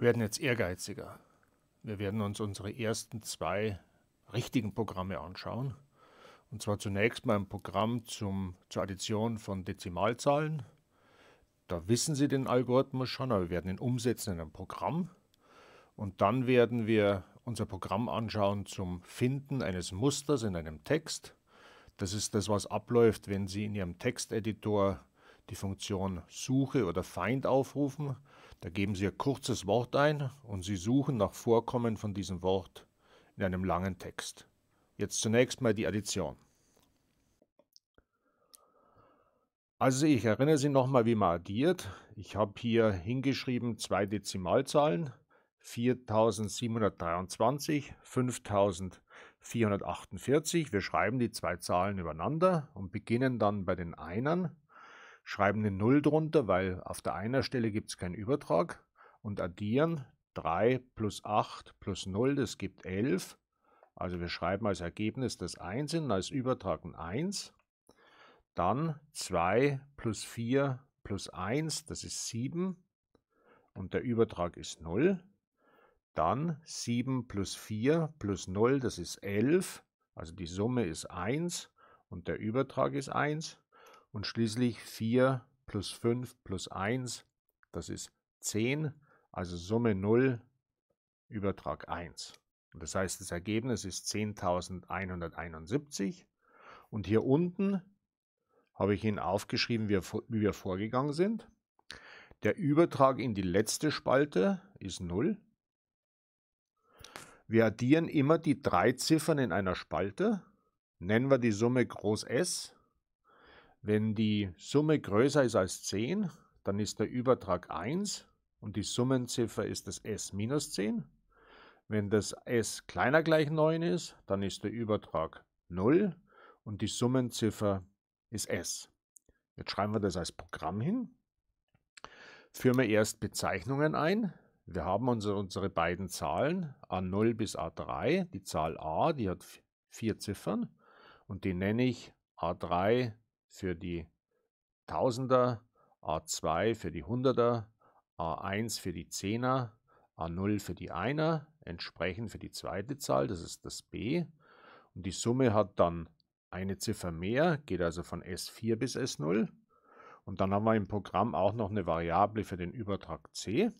Wir werden jetzt ehrgeiziger. Wir werden uns unsere ersten zwei richtigen Programme anschauen. Und zwar zunächst mal ein Programm zum, zur Addition von Dezimalzahlen. Da wissen Sie den Algorithmus schon, aber wir werden ihn umsetzen in ein Programm. Und dann werden wir unser Programm anschauen zum Finden eines Musters in einem Text. Das ist das, was abläuft, wenn Sie in Ihrem Texteditor die Funktion Suche oder Find aufrufen. Da geben Sie ein kurzes Wort ein und Sie suchen nach Vorkommen von diesem Wort in einem langen Text. Jetzt zunächst mal die Addition. Also ich erinnere Sie nochmal, wie man addiert. Ich habe hier hingeschrieben zwei Dezimalzahlen, 4723, 5448. Wir schreiben die zwei Zahlen übereinander und beginnen dann bei den Einern schreiben eine 0 drunter, weil auf der einer Stelle gibt es keinen Übertrag und addieren 3 plus 8 plus 0, das gibt 11. Also wir schreiben als Ergebnis das 1 in, als Übertrag ein 1. Dann 2 plus 4 plus 1, das ist 7 und der Übertrag ist 0. Dann 7 plus 4 plus 0, das ist 11, also die Summe ist 1 und der Übertrag ist 1. Und schließlich 4 plus 5 plus 1, das ist 10, also Summe 0, Übertrag 1. Und das heißt, das Ergebnis ist 10.171. Und hier unten habe ich Ihnen aufgeschrieben, wie wir vorgegangen sind. Der Übertrag in die letzte Spalte ist 0. Wir addieren immer die drei Ziffern in einer Spalte, nennen wir die Summe groß S wenn die Summe größer ist als 10, dann ist der Übertrag 1 und die Summenziffer ist das s minus 10. Wenn das s kleiner gleich 9 ist, dann ist der Übertrag 0 und die Summenziffer ist s. Jetzt schreiben wir das als Programm hin. Führen wir erst Bezeichnungen ein. Wir haben unsere, unsere beiden Zahlen a0 bis a3. Die Zahl a, die hat vier Ziffern und die nenne ich a3 für die Tausender, A2 für die Hunderter, A1 für die Zehner, A0 für die Einer, entsprechend für die zweite Zahl, das ist das B. Und die Summe hat dann eine Ziffer mehr, geht also von S4 bis S0. Und dann haben wir im Programm auch noch eine Variable für den Übertrag C.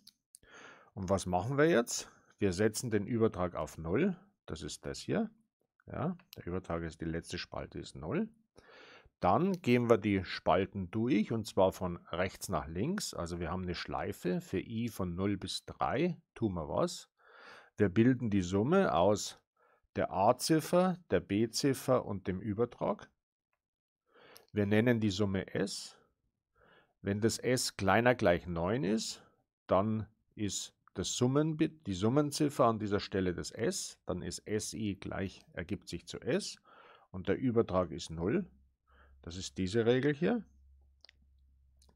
Und was machen wir jetzt? Wir setzen den Übertrag auf 0, das ist das hier. Ja, der Übertrag ist die letzte Spalte ist 0. Dann gehen wir die Spalten durch und zwar von rechts nach links. Also wir haben eine Schleife für i von 0 bis 3. Tun wir was. Wir bilden die Summe aus der a-Ziffer, der b-Ziffer und dem Übertrag. Wir nennen die Summe s. Wenn das s kleiner gleich 9 ist, dann ist das Summenbit, die Summenziffer an dieser Stelle das s. Dann ist si gleich, ergibt sich zu s. Und der Übertrag ist 0. Das ist diese Regel hier.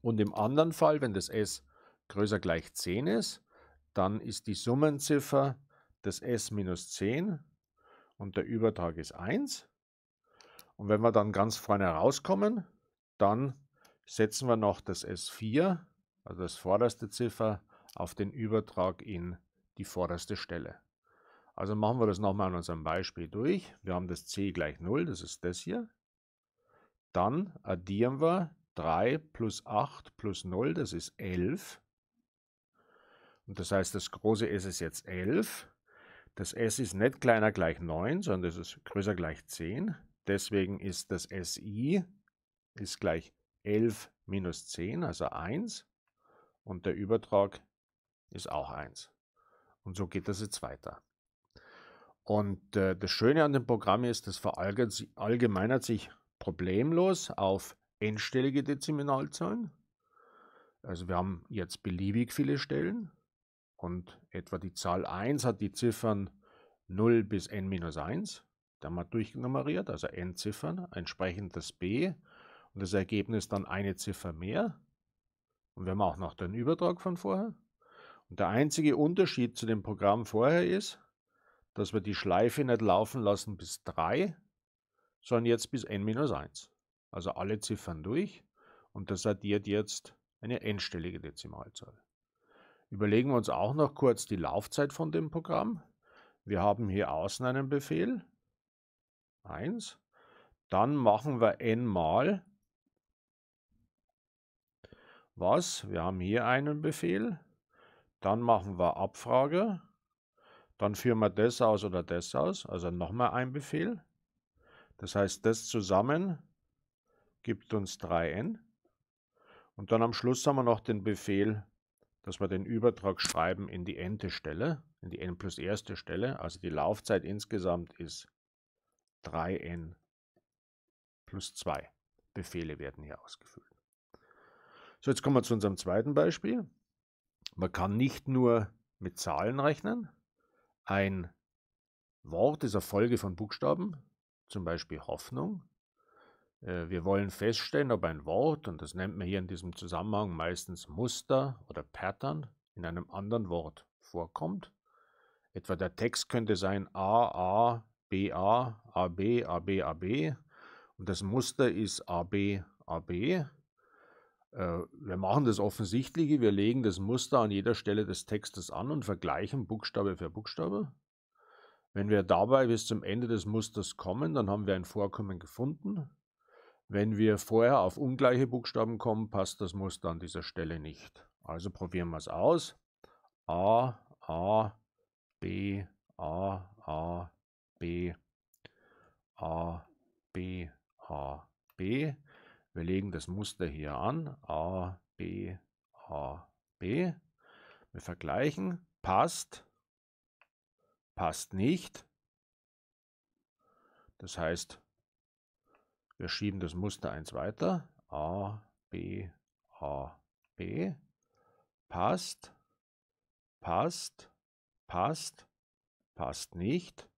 Und im anderen Fall, wenn das s größer gleich 10 ist, dann ist die Summenziffer das s minus 10 und der Übertrag ist 1. Und wenn wir dann ganz vorne rauskommen, dann setzen wir noch das S4, also das vorderste Ziffer, auf den Übertrag in die vorderste Stelle. Also machen wir das nochmal an unserem Beispiel durch. Wir haben das c gleich 0, das ist das hier. Dann addieren wir 3 plus 8 plus 0, das ist 11. Und das heißt, das große S ist jetzt 11. Das S ist nicht kleiner gleich 9, sondern es ist größer gleich 10. Deswegen ist das SI ist gleich 11 minus 10, also 1. Und der Übertrag ist auch 1. Und so geht das jetzt weiter. Und äh, das Schöne an dem Programm ist, das verallgemeinert sich problemlos auf n-stellige Dezimalzahlen. Also wir haben jetzt beliebig viele Stellen und etwa die Zahl 1 hat die Ziffern 0 bis n-1, dann mal durchnummeriert, also n Ziffern, entsprechend das b und das Ergebnis dann eine Ziffer mehr. Und wir haben auch noch den Übertrag von vorher. Und der einzige Unterschied zu dem Programm vorher ist, dass wir die Schleife nicht laufen lassen bis 3, sondern jetzt bis n minus 1. Also alle Ziffern durch und das addiert jetzt eine n-stellige Dezimalzahl. Überlegen wir uns auch noch kurz die Laufzeit von dem Programm. Wir haben hier außen einen Befehl, 1. Dann machen wir n mal was? Wir haben hier einen Befehl. Dann machen wir Abfrage. Dann führen wir das aus oder das aus. Also nochmal ein Befehl. Das heißt, das zusammen gibt uns 3n. Und dann am Schluss haben wir noch den Befehl, dass wir den Übertrag schreiben in die n-te Stelle, in die n plus erste Stelle. Also die Laufzeit insgesamt ist 3n plus 2. Befehle werden hier ausgeführt. So, jetzt kommen wir zu unserem zweiten Beispiel. Man kann nicht nur mit Zahlen rechnen. Ein Wort ist eine Folge von Buchstaben zum Beispiel Hoffnung. Äh, wir wollen feststellen, ob ein Wort, und das nennt man hier in diesem Zusammenhang meistens Muster oder Pattern, in einem anderen Wort vorkommt. Etwa der Text könnte sein A, A, B, A, A, B, A, B, A, B. Und das Muster ist A, B, A, B. Äh, wir machen das Offensichtliche, wir legen das Muster an jeder Stelle des Textes an und vergleichen Buchstabe für Buchstabe. Wenn wir dabei bis zum Ende des Musters kommen, dann haben wir ein Vorkommen gefunden. Wenn wir vorher auf ungleiche Buchstaben kommen, passt das Muster an dieser Stelle nicht. Also probieren wir es aus. A, A, B, A, A, B, A, B, A, B. Wir legen das Muster hier an. A, B, A, B. Wir vergleichen. Passt passt nicht. Das heißt, wir schieben das Muster 1 weiter. A, B, A, B. Passt, passt, passt, passt nicht.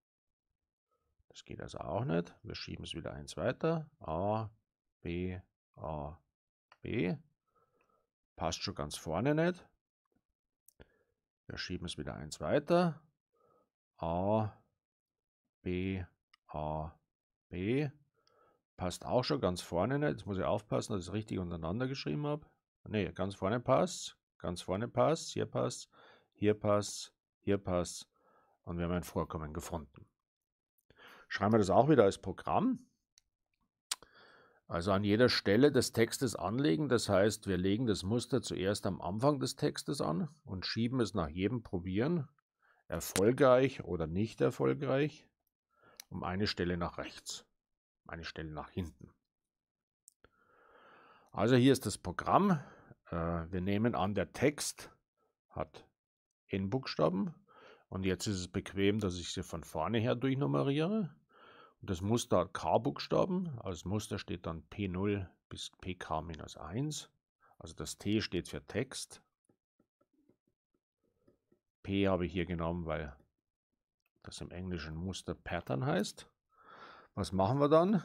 Das geht also auch nicht. Wir schieben es wieder eins weiter. A, B, A, B. Passt schon ganz vorne nicht. Wir schieben es wieder eins weiter. A, B, A, B. Passt auch schon ganz vorne. Nicht. Jetzt muss ich aufpassen, dass ich es richtig untereinander geschrieben habe. Ne, ganz vorne passt. Ganz vorne passt. Hier passt. Hier passt. Hier passt. Und wir haben ein Vorkommen gefunden. Schreiben wir das auch wieder als Programm. Also an jeder Stelle des Textes anlegen. Das heißt, wir legen das Muster zuerst am Anfang des Textes an und schieben es nach jedem Probieren erfolgreich oder nicht erfolgreich um eine Stelle nach rechts, eine Stelle nach hinten. Also hier ist das Programm. Äh, wir nehmen an, der Text hat N-Buchstaben und jetzt ist es bequem, dass ich sie von vorne her durchnummeriere. Und das Muster hat K-Buchstaben, als Muster steht dann P0 bis PK-1. Also das T steht für Text, habe ich hier genommen, weil das im englischen Muster Pattern heißt. Was machen wir dann?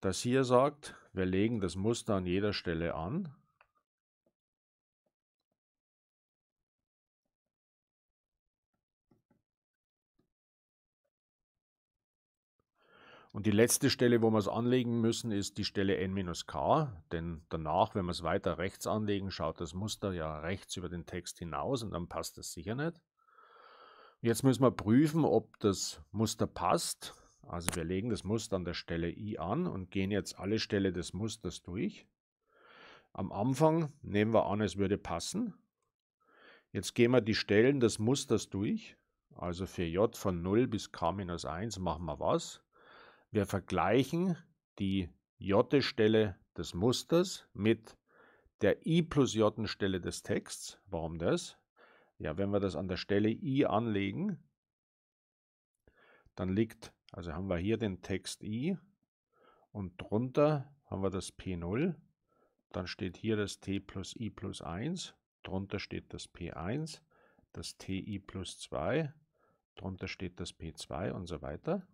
Das hier sagt, wir legen das Muster an jeder Stelle an. Und die letzte Stelle, wo wir es anlegen müssen, ist die Stelle n-k, denn danach, wenn wir es weiter rechts anlegen, schaut das Muster ja rechts über den Text hinaus und dann passt das sicher nicht. Jetzt müssen wir prüfen, ob das Muster passt. Also wir legen das Muster an der Stelle i an und gehen jetzt alle Stellen des Musters durch. Am Anfang nehmen wir an, es würde passen. Jetzt gehen wir die Stellen des Musters durch. Also für j von 0 bis k-1 machen wir was? Wir vergleichen die J-Stelle des Musters mit der I plus J-Stelle des Texts. Warum das? Ja, wenn wir das an der Stelle I anlegen, dann liegt, also haben wir hier den Text I und drunter haben wir das P0. Dann steht hier das T plus I plus 1, drunter steht das P1, das TI plus 2, drunter steht das P2 und so weiter.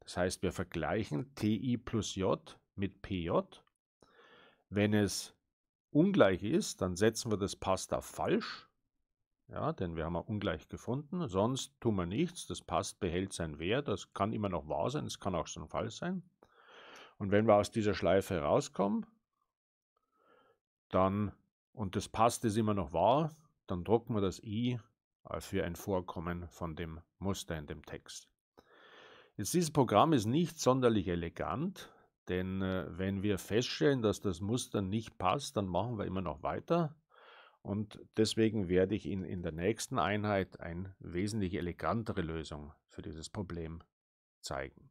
Das heißt, wir vergleichen ti plus j mit pj. Wenn es ungleich ist, dann setzen wir das auf falsch. Ja, denn wir haben ja ungleich gefunden. Sonst tun wir nichts. Das passt, behält seinen Wert. Das kann immer noch wahr sein. Es kann auch schon falsch sein. Und wenn wir aus dieser Schleife herauskommen, dann, und das passt ist immer noch wahr, dann drucken wir das i für ein Vorkommen von dem Muster in dem Text. Jetzt dieses Programm ist nicht sonderlich elegant, denn äh, wenn wir feststellen, dass das Muster nicht passt, dann machen wir immer noch weiter. Und deswegen werde ich Ihnen in der nächsten Einheit eine wesentlich elegantere Lösung für dieses Problem zeigen.